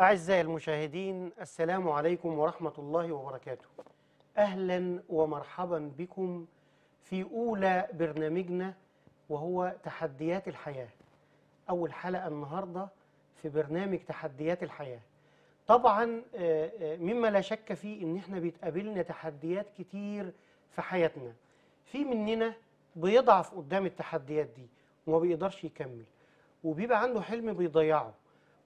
أعزائي المشاهدين السلام عليكم ورحمة الله وبركاته أهلا ومرحبا بكم في أولى برنامجنا وهو تحديات الحياة أول حلقة النهاردة في برنامج تحديات الحياة طبعا آه، آه، مما لا شك فيه ان احنا بيتقابلنا تحديات كتير في حياتنا في مننا بيضعف قدام التحديات دي وما بيقدرش يكمل وبيبقى عنده حلم بيضيعه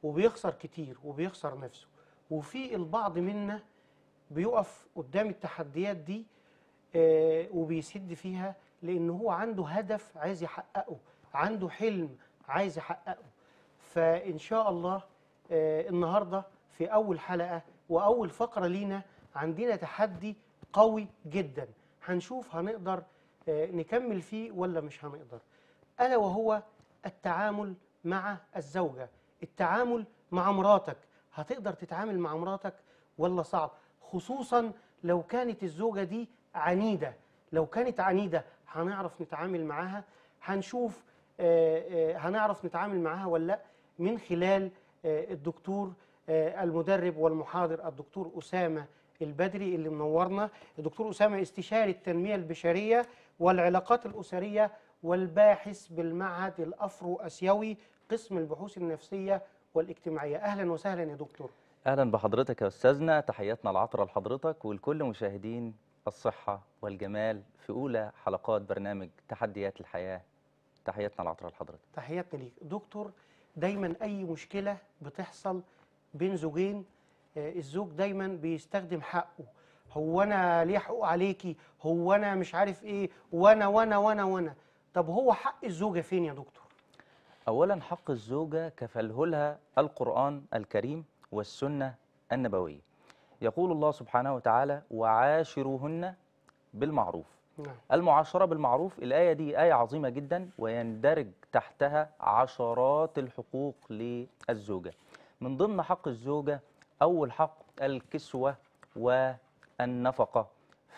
وبيخسر كتير وبيخسر نفسه وفي البعض منا بيقف قدام التحديات دي آه، وبيسد فيها لان هو عنده هدف عايز يحققه عنده حلم عايز يحققه فان شاء الله آه، النهارده في اول حلقه واول فقره لينا عندنا تحدي قوي جدا هنشوف هنقدر آه، نكمل فيه ولا مش هنقدر الا وهو التعامل مع الزوجه التعامل مع مراتك هتقدر تتعامل مع مراتك ولا صعب خصوصا لو كانت الزوجة دي عنيدة لو كانت عنيدة هنعرف نتعامل معاها هنشوف آه، آه، هنعرف نتعامل معاها ولا لا من خلال آه، الدكتور المدرب والمحاضر الدكتور أسامة البدري اللي منورنا الدكتور أسامة استشاري التنمية البشرية والعلاقات الأسرية والباحث بالمعهد الأفرو أسيوي قسم البحوث النفسية والاجتماعية أهلا وسهلا يا دكتور أهلا بحضرتك يا أستاذنا تحياتنا العطرة لحضرتك ولكل مشاهدين الصحة والجمال في أولى حلقات برنامج تحديات الحياة تحياتنا العطرة لحضرتك تحياتنا ليك دكتور دايما أي مشكلة بتحصل بين زوجين آه، الزوج دايما بيستخدم حقه هو أنا ليه حقوق عليكي هو أنا مش عارف إيه وأنا وأنا وأنا وأنا طب هو حق الزوجة فين يا دكتور أولا حق الزوجة كفله لها القرآن الكريم والسنة النبوية يقول الله سبحانه وتعالى وعاشروهن بالمعروف نعم. المعاشرة بالمعروف الآية دي آية عظيمة جدا ويندرج تحتها عشرات الحقوق للزوجة من ضمن حق الزوجة أول حق الكسوة والنفقة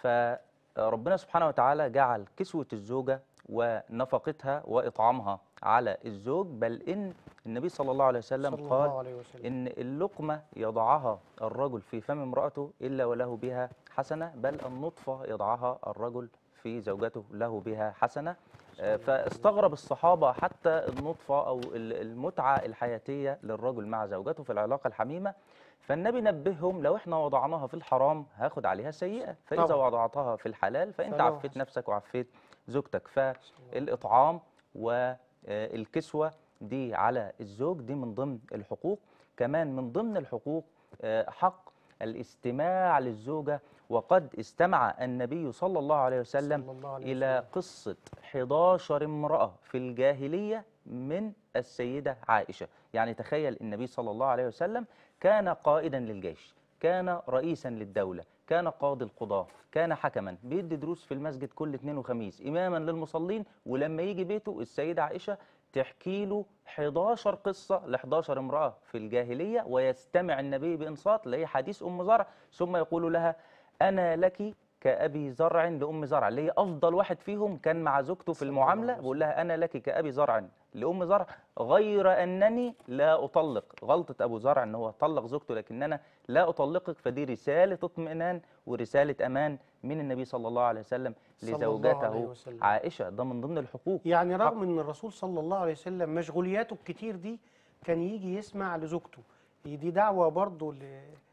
فربنا سبحانه وتعالى جعل كسوة الزوجة ونفقتها وإطعامها على الزوج بل إن النبي صلى الله عليه وسلم صلى قال الله عليه وسلم. إن اللقمة يضعها الرجل في فم امرأته إلا وله بها حسنة بل النطفة يضعها الرجل في زوجته له بها حسنة آه، فاستغرب الصحابة حتى النطفة أو المتعة الحياتية للرجل مع زوجته في العلاقة الحميمة فالنبي نبههم لو احنا وضعناها في الحرام هاخد عليها سيئة فإذا طبعا. وضعتها في الحلال فأنت عفيت نفسك وعفيت زوجتك فالإطعام و آه، الكسوة دي على الزوج دي من ضمن الحقوق كمان من ضمن الحقوق آه، حق الاستماع للزوجة وقد استمع النبي صلى الله عليه وسلم صلى الله عليه إلى قصة 11 امرأة في الجاهلية من السيدة عائشة يعني تخيل النبي صلى الله عليه وسلم كان قائدا للجيش كان رئيسا للدولة كان قاضي القضاة كان حكما بيدي دروس في المسجد كل اثنين وخميس إماما للمصلين ولما يجي بيته السيدة عائشة تحكي له 11 قصة ل 11 امرأة في الجاهلية ويستمع النبي بإنصات حديث أم زرع ثم يقول لها أنا لك كأبي زرع لأم زرع اللي هي أفضل واحد فيهم كان مع زوجته في المعاملة بقول لها أنا لك كأبي زرع لأم زرع غير أنني لا أطلق غلطة أبو زرع أنه طلق زوجته لكن أنا لا أطلقك فدي رسالة اطمئنان ورسالة أمان من النبي صلى الله عليه وسلم لزوجته عليه وسلم. عائشة ده من ضمن الحقوق يعني رغم أن الرسول صلى الله عليه وسلم مشغولياته الكتير دي كان يجي يسمع لزوجته دي دعوة برضو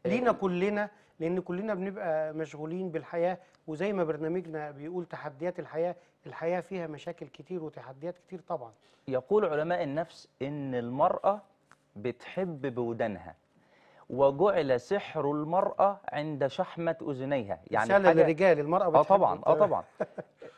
آه. لينا كلنا لان كلنا بنبقى مشغولين بالحياه وزي ما برنامجنا بيقول تحديات الحياه الحياه فيها مشاكل كتير وتحديات كتير طبعا يقول علماء النفس ان المراه بتحب بودانها وجعل سحر المرأة عند شحمة أذنيها يعني حاجة... الرجال المرأة آه بتحب اه طبعا اه طبعا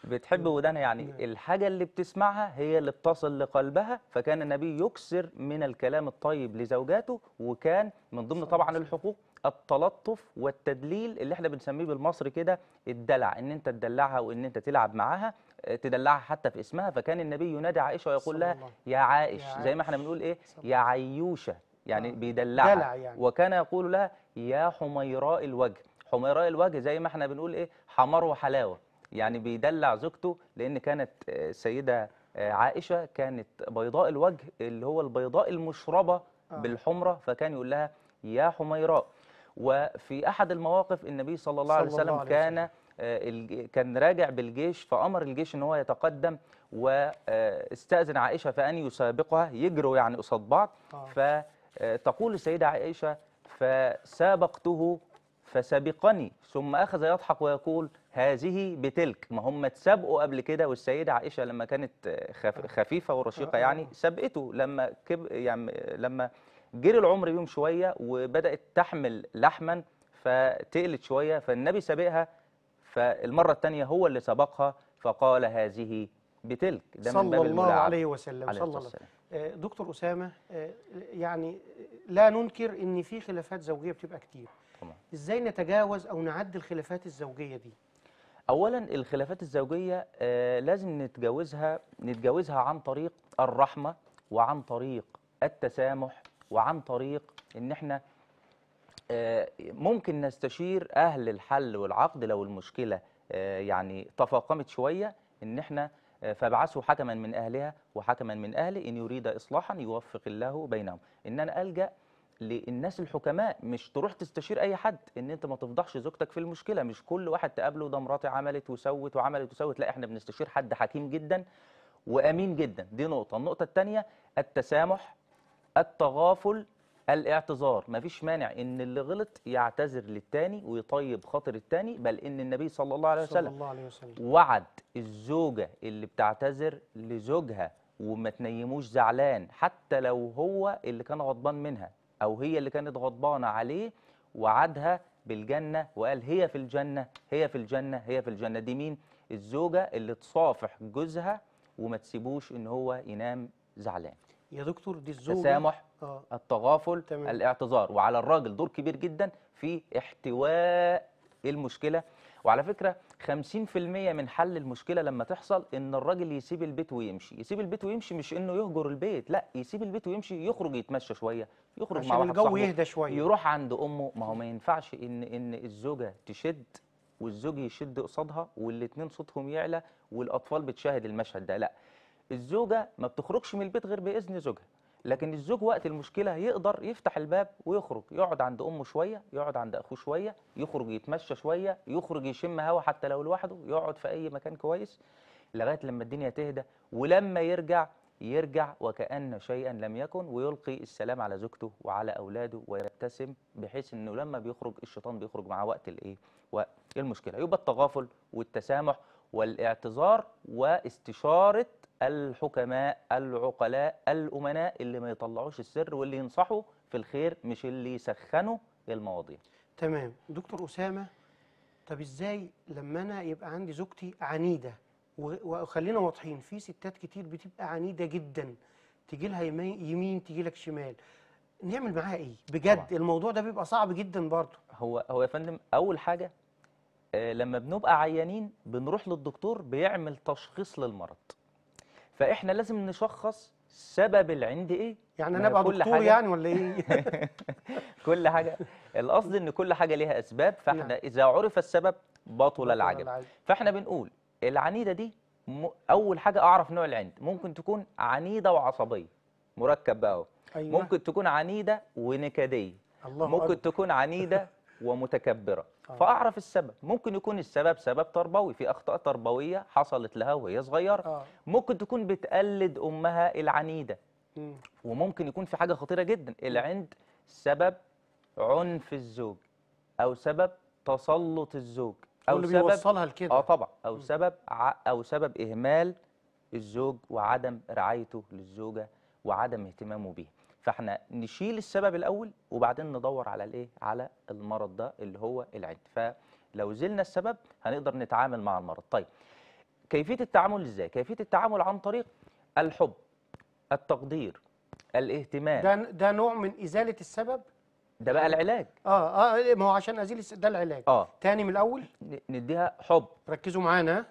بتحب ودانها يعني نعم. الحاجة اللي بتسمعها هي اللي بتصل لقلبها فكان النبي يكسر من الكلام الطيب لزوجاته وكان من ضمن طبعا الحقوق التلطف والتدليل اللي احنا بنسميه بالمصري كده الدلع ان انت تدلعها وان انت تلعب معاها آه، تدلعها حتى في اسمها فكان النبي ينادي عائشه ويقول لها يا عائش زي ما احنا بنقول ايه يا عيوشه يعني آه، بيدلعها يعني. وكان يقول لها يا حميراء الوجه حميراء الوجه زي ما احنا بنقول ايه حمر وحلاوه يعني بيدلع زوجته لان كانت آه، السيده عائشه كانت بيضاء الوجه اللي هو البيضاء المشربه بالحمره فكان يقول لها يا حميراء وفي احد المواقف النبي صلى الله عليه وسلم كان آه، كان راجع بالجيش فامر الجيش ان هو يتقدم واستاذن عائشه فان يسابقها يجروا يعني قصاد بعض آه. فتقول آه، السيده عائشه فسابقته فسبقني ثم اخذ يضحك ويقول هذه بتلك ما هم اتسابقوا قبل كده والسيده عائشه لما كانت خفيفه ورشيقه يعني سبقته لما كب يعني لما جري العمر بيهم شويه وبدات تحمل لحما فتقلت شويه فالنبي سابقها فالمره الثانيه هو اللي سبقها فقال هذه بتلك ده من صلى باب الله عليه وسلم عليه صلى الله عليه آه، وسلم دكتور أسامة آه، يعني لا ننكر ان في خلافات زوجية بتبقى كتير طبعا. ازاي نتجاوز او نعدي الخلافات الزوجية دي اولا الخلافات الزوجية آه، لازم نتجاوزها نتجاوزها عن طريق الرحمة وعن طريق التسامح وعن طريق ان احنا آه، ممكن نستشير اهل الحل والعقد لو المشكله آه، يعني تفاقمت شويه ان احنا آه، فابعثوا حكما من اهلها وحكما من اهله ان يريد اصلاحا يوفق الله بينهم ان انا الجا للناس الحكماء مش تروح تستشير اي حد ان انت ما تفضحش زوجتك في المشكله مش كل واحد تقابله ده مراتي عملت وسوت وعملت وسوت لا احنا بنستشير حد حكيم جدا وامين جدا دي نقطه النقطه الثانيه التسامح التغافل الاعتذار مفيش مانع ان اللي غلط يعتذر للتاني ويطيب خاطر التاني بل ان النبي صلى الله عليه وسلم, صلى الله عليه وسلم. وعد الزوجه اللي بتعتذر لزوجها وما تنيموش زعلان حتى لو هو اللي كان غضبان منها او هي اللي كانت غضبانه عليه وعدها بالجنه وقال هي في الجنه هي في الجنه هي في الجنه دي مين الزوجه اللي تصافح جوزها وما تسيبوش ان هو ينام زعلان يا دكتور دي الزوجه التسامح آه. التغافل تمام. الاعتذار وعلى الراجل دور كبير جدا في احتواء المشكله وعلى فكره 50% من حل المشكله لما تحصل ان الراجل يسيب البيت ويمشي يسيب البيت ويمشي مش انه يهجر البيت لا يسيب البيت ويمشي يخرج يتمشى شويه يخرج مع واحد الجو يهدى شويه يروح عند امه ما هو ما ينفعش ان ان الزوجه تشد والزوج يشد قصادها والاثنين صوتهم يعلى والاطفال بتشاهد المشهد ده لا الزوجه ما بتخرجش من البيت غير باذن زوجها لكن الزوج وقت المشكله يقدر يفتح الباب ويخرج يقعد عند امه شويه يقعد عند اخوه شويه يخرج يتمشى شويه يخرج يشم هوا حتى لو لوحده يقعد في اي مكان كويس لغايه لما الدنيا تهدى ولما يرجع يرجع وكأن شيئا لم يكن ويلقي السلام على زوجته وعلى أولاده ويبتسم بحيث أنه لما بيخرج الشيطان بيخرج معاه وقت الإيه؟ وقت المشكلة يبقى التغافل والتسامح والاعتذار واستشارة الحكماء العقلاء الأمناء اللي ما يطلعوش السر واللي ينصحوا في الخير مش اللي يسخنوا المواضيع تمام دكتور أسامة طب إزاي لما أنا يبقى عندي زوجتي عنيدة وخلينا واضحين في ستات كتير بتبقى عنيدة جدا تجي لها يمين تجي لك شمال نعمل معاها ايه بجد طبعا. الموضوع ده بيبقى صعب جدا برضه هو هو يا فندم اول حاجه آه، لما بنبقى عيانين بنروح للدكتور بيعمل تشخيص للمرض فاحنا لازم نشخص سبب العند ايه يعني انا ابقى دكتور يعني ولا ايه كل حاجه القصد ان كل حاجه ليها اسباب فاحنا يعني. اذا عرف السبب بطل العجب فاحنا بنقول العنيده دي م... اول حاجه اعرف نوع العند ممكن تكون عنيده وعصبيه مركب بقى اهو أيوة. ممكن تكون عنيده ونكديه الله ممكن أرض. تكون عنيده ومتكبرة آه. فأعرف السبب ممكن يكون السبب سبب تربوي في أخطاء تربوية حصلت لها وهي صغيرة آه. ممكن تكون بتقلد أمها العنيدة وممكن يكون في حاجة خطيرة جدا العند سبب عنف الزوج أو سبب تسلط الزوج او اللي سبب بيوصلها لكده اه طبعا او سبب ع... او سبب اهمال الزوج وعدم رعايته للزوجه وعدم اهتمامه بيها فاحنا نشيل السبب الاول وبعدين ندور على الايه على المرض ده اللي هو العند فلو زلنا السبب هنقدر نتعامل مع المرض طيب كيفيه التعامل ازاي كيفيه التعامل عن طريق الحب التقدير الاهتمام ده ده نوع من ازاله السبب ده بقى العلاج اه اه, آه، ما هو عشان ازيل ده العلاج اه تاني من الاول نديها حب ركزوا معانا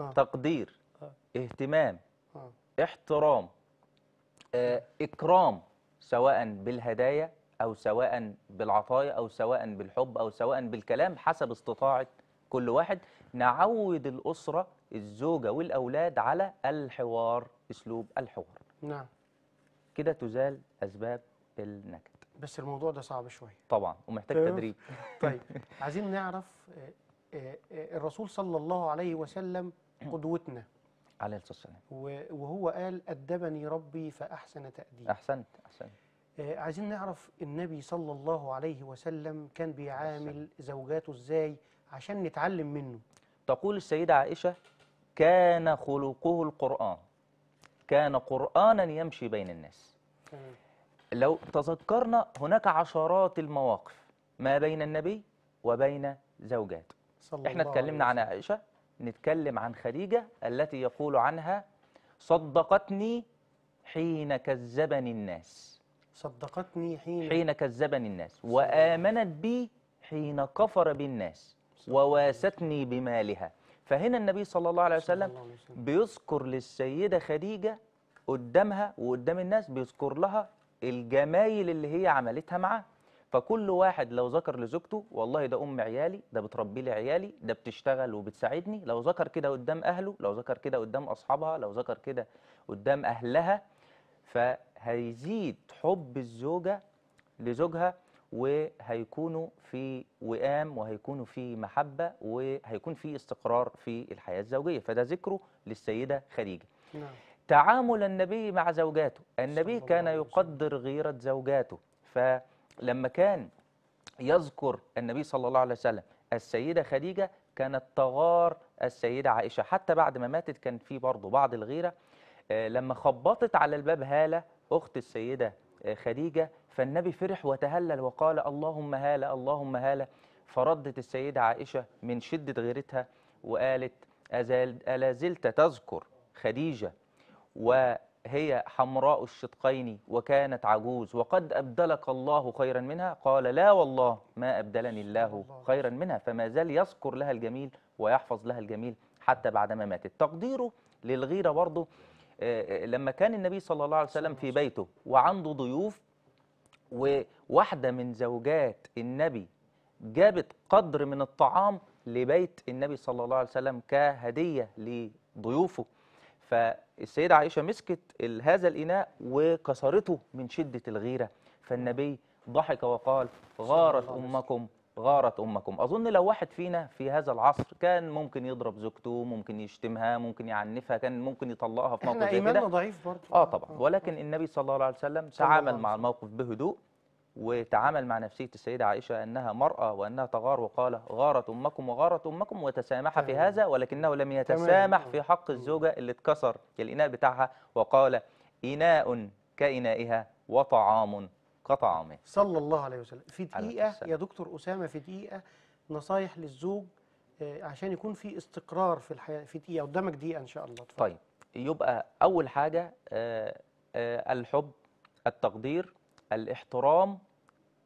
آه. تقدير آه. اهتمام آه. احترام آه. اكرام سواء بالهدايا أو سواء بالعطايا أو سواء بالحب أو سواء بالكلام حسب استطاعة كل واحد نعود الأسرة الزوجة والأولاد على الحوار أسلوب الحوار نعم كده تزال أسباب النكد بس الموضوع ده صعب شوية طبعا ومحتاج طيب. تدريب طيب عايزين نعرف آه، آه، آه، الرسول صلى الله عليه وسلم قدوتنا عليه الصلاة والسلام وهو قال أدبني ربي فأحسن تأديب أحسنت أحسنت آه عايزين نعرف النبي صلى الله عليه وسلم كان بيعامل زوجاته إزاي عشان نتعلم منه تقول السيدة عائشة كان خلقه القرآن كان قرآنا يمشي بين الناس لو تذكرنا هناك عشرات المواقف ما بين النبي وبين زوجاته صلى احنا اتكلمنا عن عائشة نتكلم عن خديجة التي يقول عنها صدقتني حين كذبني الناس صدقتني حين حين كذبني الناس وآمنت بي حين كفر بالناس وواستني بمالها فهنا النبي صلى الله عليه وسلم بيذكر للسيدة خديجة قدامها وقدام الناس بيذكر لها الجمايل اللي هي عملتها معاه فكل واحد لو ذكر لزوجته والله ده ام عيالي ده بتربي لي عيالي ده بتشتغل وبتساعدني لو ذكر كده قدام اهله لو ذكر كده قدام اصحابها لو ذكر كده قدام اهلها فهيزيد حب الزوجه لزوجها وهيكونوا في وئام وهيكونوا في محبه وهيكون في استقرار في الحياه الزوجيه فده ذكره للسيده خديجه نعم. تعامل النبي مع زوجاته النبي كان يقدر غيره زوجاته ف لما كان يذكر النبي صلى الله عليه وسلم السيدة خديجة كانت تغار السيدة عائشة حتى بعد ما ماتت كان في برضه بعض الغيرة آه، لما خبطت على الباب هالة أخت السيدة آه، خديجة فالنبي فرح وتهلل وقال اللهم هالة اللهم هالة فردت السيدة عائشة من شدة غيرتها وقالت ألا زلت تذكر خديجة و هي حمراء الشدقين وكانت عجوز وقد أبدلك الله خيرا منها قال لا والله ما أبدلني الله خيرا منها فما زال يذكر لها الجميل ويحفظ لها الجميل حتى بعدما ماتت تقديره للغيرة برضه آه، آه، لما كان النبي صلى الله عليه وسلم في بيته وعنده ضيوف وواحدة من زوجات النبي جابت قدر من الطعام لبيت النبي صلى الله عليه وسلم كهدية لضيوفه فالسيدة عائشة مسكت هذا الإناء وكسرته من شدة الغيرة فالنبي ضحك وقال غارت أمكم غارت أمكم أظن لو واحد فينا في هذا العصر كان ممكن يضرب زوجته ممكن يشتمها ممكن يعنفها كان ممكن يطلقها في موقف زي كده ضعيف برضه آه طبعا ولكن النبي صلى الله عليه وسلم تعامل مع الموقف بهدوء وتعامل مع نفسية السيدة عائشة أنها مرأة وأنها تغار وقال غارت أمكم وغارت أمكم وتسامح في هذا ولكنه لم يتسامح في حق الزوجة اللي اتكسر الإناء بتاعها وقال إناء كإنائها وطعام كطعامه صلى الله عليه وسلم في دقيقة يا دكتور أسامة في دقيقة نصايح للزوج آه، عشان يكون في استقرار في الحياة في دقيقة قدامك دقيقة إن شاء الله طيب يبقى أول حاجة آه، آه، الحب التقدير الاحترام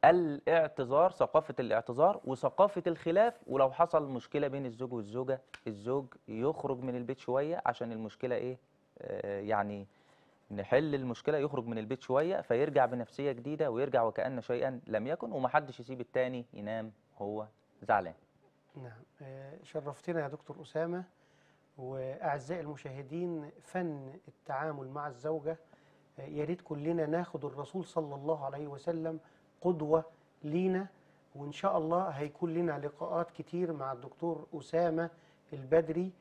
الاعتذار ثقافة الاعتذار وثقافة الخلاف ولو حصل مشكلة بين الزوج والزوجة الزوج يخرج من البيت شوية عشان المشكلة ايه آه يعني نحل المشكلة يخرج من البيت شوية فيرجع بنفسية جديدة ويرجع وكأن شيئا لم يكن ومحدش يسيب التاني ينام هو زعلان نعم آه، شرفتنا يا دكتور أسامة وأعزائي المشاهدين فن التعامل مع الزوجة يا ريت كلنا ناخد الرسول صلى الله عليه وسلم قدوة لينا وإن شاء الله هيكون لنا لقاءات كتير مع الدكتور أسامة البدري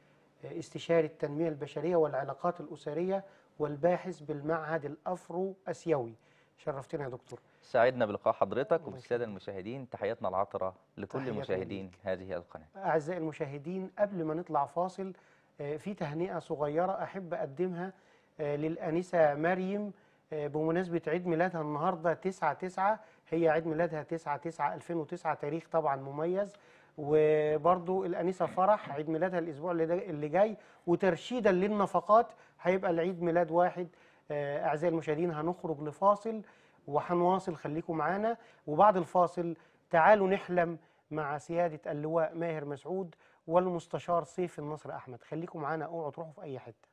استشاري التنمية البشرية والعلاقات الأسرية والباحث بالمعهد الأفرو أسيوي شرفتنا يا دكتور سعدنا بلقاء حضرتك وبالساده المشاهدين تحياتنا العطره لكل مشاهدين لك. هذه القناه اعزائي المشاهدين قبل ما نطلع فاصل آه، في تهنئه صغيره احب اقدمها آه، للأنسة مريم آه، بمناسبة عيد ميلادها النهاردة 9 9 هي عيد ميلادها 9 9 2009 تاريخ طبعا مميز وبرضو الأنسة فرح عيد ميلادها الأسبوع اللي جاي وترشيدا للنفقات هيبقى العيد ميلاد واحد آه، أعزائي المشاهدين هنخرج لفاصل وهنواصل خليكم معانا وبعد الفاصل تعالوا نحلم مع سيادة اللواء ماهر مسعود والمستشار سيف النصر أحمد خليكم معانا اوعوا تروحوا في أي حتة